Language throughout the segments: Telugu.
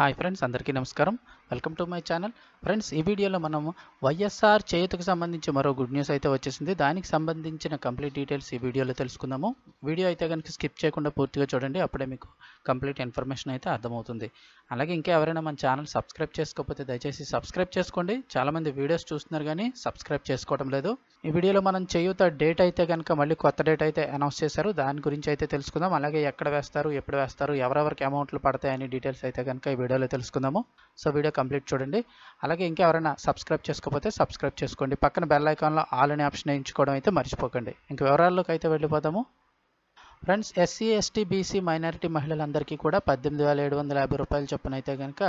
హాయ్ ఫ్రెండ్స్ అందరికీ నమస్కారం welcome to my channel friends ఈ వీడియోలో మనం వైఎస్ఆర్ చేతుకు సంబంధించి మరో గుడ్ న్యూస్ అయితే వచ్చేసింది దానికి సంబంధించిన కంప్లీట్ డీటెయిల్స్ ఈ వీడియోలో తెలుసుకుందాము వీడియో అయితే కనుక స్కిప్ చేయకుండా పూర్తిగా చూడండి అప్పుడే మీకు కంప్లీట్ ఇన్ఫర్మేషన్ అయితే అర్థమవుతుంది అలాగే ఇంకా ఎవరైనా మన ఛానల్ సబ్స్క్రైబ్ చేసుకోకపోతే దయచేసి సబ్స్క్రైబ్ చేసుకోండి చాలామంది వీడియోస్ చూస్తున్నారు కానీ సబ్స్క్రైబ్ చేసుకోవడం లేదు ఈ వీడియోలో మనం చేయుత డేట్ అయితే కనుక మళ్ళీ కొత్త డేట్ అయితే అనౌన్స్ చేశారు దాని గురించి అయితే తెలుసుకుందాం అలాగే ఎక్కడ వేస్తారు ఎప్పుడు వేస్తారు ఎవరెవరికి అమౌంట్లు పడతాయి అనే డీటెయిల్స్ అయితే కనుక ఈ వీడియోలో తెలుసుకుందాము సో వీడియో కంప్లీట్ చూడండి అలాగే ఇంకా ఎవరైనా సబ్స్క్రైబ్ చేసుకోకపోతే సబ్స్క్రైబ్ చేసుకోండి పక్కన బెల్ ఐకాన్లో ఆల్ అనే ఆప్షన్ ఎంచుకోవడం అయితే మర్చిపోకండి ఇంక వివరాల్లోకి అయితే వెళ్ళిపోదాము friends SC ST BC minority మహిళలందరికీ కూడా పద్దెనిమిది వేల ఏడు వందల యాభై రూపాయలు చొప్పున అయితే కనుక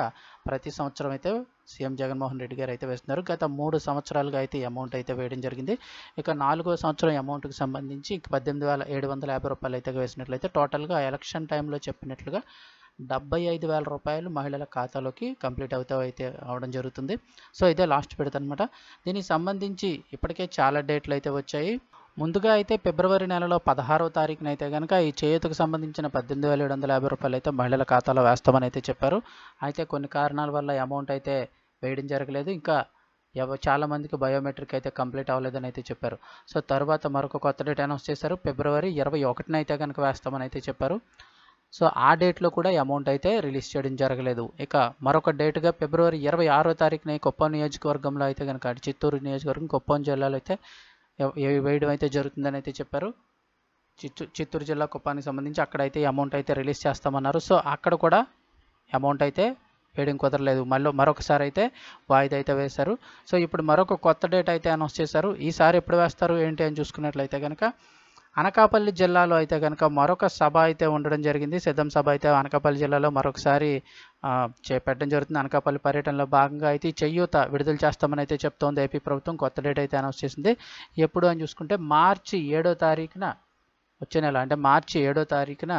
ప్రతి సంవత్సరం అయితే సీఎం జగన్మోహన్ రెడ్డి గారు అయితే వేస్తున్నారు గత మూడు సంవత్సరాలుగా అయితే అమౌంట్ అయితే వేయడం జరిగింది ఇక నాలుగో సంవత్సరం అమౌంట్కి సంబంధించి పద్దెనిమిది వేల ఏడు వందల యాభై రూపాయలు అయితే వేసినట్లయితే టోటల్గా ఎలక్షన్ టైంలో చెప్పినట్లుగా డెబ్బై ఐదు వేల రూపాయలు మహిళల ఖాతాలోకి కంప్లీట్ అవుతా అయితే అవడం జరుగుతుంది సో ఇదే లాస్ట్ పెడతా అనమాట దీనికి సంబంధించి ఇప్పటికే చాలా డేట్లు అయితే వచ్చాయి ముందుగా అయితే ఫిబ్రవరి నెలలో పదహారవ తారీఖున అయితే కనుక ఈ చేయుతకు సంబంధించిన పద్దెనిమిది వేల ఏడు వందల యాభై రూపాయలు అయితే మహిళల ఖాతాలో వేస్తామని అయితే చెప్పారు అయితే కొన్ని కారణాల వల్ల అమౌంట్ అయితే వేయడం జరగలేదు ఇంకా ఎవ చాలామందికి బయోమెట్రిక్ అయితే కంప్లీట్ అవ్వలేదని అయితే చెప్పారు సో తర్వాత మరొక కొత్త డేట్ అనౌన్స్ చేశారు ఫిబ్రవరి ఇరవై ఒకటిన అయితే కనుక వేస్తామని అయితే చెప్పారు సో ఆ డేట్లో కూడా అమౌంట్ అయితే రిలీజ్ చేయడం జరగలేదు ఇక మరొక డేట్గా ఫిబ్రవరి ఇరవై ఆరో తారీఖున కొప్పం నియోజకవర్గంలో అయితే కనుక చిత్తూరు నియోజకవర్గం కొప్పం జిల్లాలో అయితే వేయడం అయితే జరుగుతుందని అయితే చెప్పారు చిత్తూ చిత్తూరు జిల్లా కుప్పానికి సంబంధించి అక్కడైతే అయితే అమౌంట్ అయితే రిలీజ్ చేస్తామన్నారు సో అక్కడ కూడా అమౌంట్ అయితే వేయడం కుదరలేదు మళ్ళీ మరొకసారి అయితే వాయిదా అయితే వేశారు సో ఇప్పుడు మరొక కొత్త డేట్ అయితే అనౌన్స్ చేశారు ఈసారి ఎప్పుడు వేస్తారు ఏంటి అని చూసుకున్నట్లయితే కనుక అనకాపల్లి జిల్లాలో అయితే కనుక మరొక సభ అయితే ఉండడం జరిగింది సిద్ధం సభ అయితే అనకాపల్లి జిల్లాలో మరొకసారి చేపట్టడం జరుగుతుంది అనకాపల్లి పర్యటనలో భాగంగా అయితే చెయ్యూత విడుదల చేస్తామని అయితే చెప్తోంది ఏపీ ప్రభుత్వం కొత్త డేట్ అయితే అనౌన్స్ చేసింది ఎప్పుడు అని చూసుకుంటే మార్చి ఏడో తారీఖున వచ్చే నెల అంటే మార్చి ఏడో తారీఖున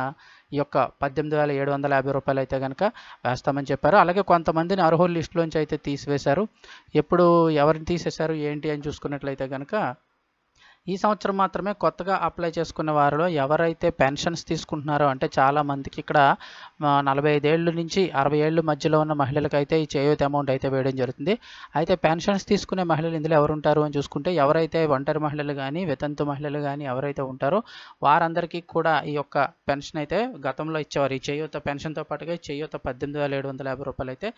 ఈ యొక్క పద్దెనిమిది వేల ఏడు వందల యాభై రూపాయలు అయితే కనుక వేస్తామని చెప్పారు అలాగే కొంతమందిని అర్హుల లిస్టులోంచి అయితే తీసివేశారు ఎప్పుడు ఎవరిని తీసేశారు ఏంటి అని చూసుకున్నట్లయితే కనుక ఈ సంవత్సరం మాత్రమే కొత్తగా అప్లై చేసుకున్న వారిలో ఎవరైతే పెన్షన్స్ తీసుకుంటున్నారో అంటే చాలామందికి ఇక్కడ నలభై ఐదేళ్ళు నుంచి అరవై ఏళ్ళు మధ్యలో ఉన్న మహిళలకైతే ఈ చేయూత్ అమౌంట్ అయితే వేయడం జరుగుతుంది అయితే పెన్షన్స్ తీసుకునే మహిళలు ఇందులో ఎవరు ఉంటారు అని చూసుకుంటే ఎవరైతే ఒంటరి మహిళలు కానీ వితంతు మహిళలు కానీ ఎవరైతే ఉంటారో వారందరికీ కూడా ఈ యొక్క పెన్షన్ అయితే గతంలో ఇచ్చేవారు ఈ చేయూత పెన్షన్తో పాటుగా చేయూత పద్దెనిమిది వేల ఏడు వందల యాభై రూపాయలు అయితే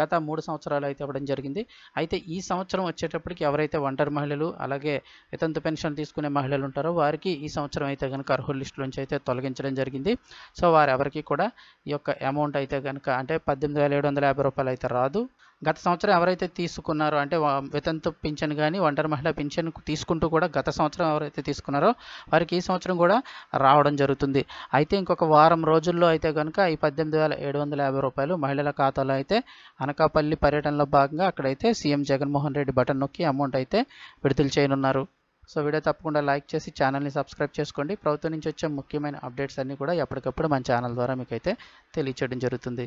గత మూడు సంవత్సరాలు అయితే ఇవ్వడం జరిగింది అయితే ఈ సంవత్సరం వచ్చేటప్పటికి ఎవరైతే ఒంటరి మహిళలు అలాగే వితంతు పెన్షన్ పెన్షన్ తీసుకునే మహిళలు ఉంటారో వారికి ఈ సంవత్సరం అయితే కనుక అర్హుల లిస్టు నుంచి అయితే తొలగించడం జరిగింది సో వారు ఎవరికి కూడా ఈ యొక్క అమౌంట్ అయితే కనుక అంటే పద్దెనిమిది వేల ఏడు వందల యాభై రూపాయలు అయితే రాదు గత సంవత్సరం ఎవరైతే తీసుకున్నారో అంటే వితంతు పింఛన్ కానీ ఒంటరి మహిళ పింఛన్ తీసుకుంటూ కూడా గత సంవత్సరం ఎవరైతే తీసుకున్నారో వారికి ఈ సంవత్సరం కూడా రావడం జరుగుతుంది అయితే ఇంకొక వారం రోజుల్లో అయితే కనుక ఈ పద్దెనిమిది వేల ఏడు వందల యాభై రూపాయలు మహిళల ఖాతాలో అయితే అనకాపల్లి పర్యటనలో భాగంగా అక్కడైతే సీఎం జగన్మోహన్ రెడ్డి బటన్ నొక్కి అమౌంట్ అయితే విడుదల చేయనున్నారు సో వీడియో తప్పకుండా లైక్ చేసి ఛానల్ని సబ్స్క్రైబ్ చేసుకోండి ప్రభుత్వం నుంచి వచ్చే ముఖ్యమైన అప్డేట్స్ అన్నీ కూడా ఎప్పటికప్పుడు మన ఛానల్ ద్వారా మీకైతే తెలియచేయడం జరుగుతుంది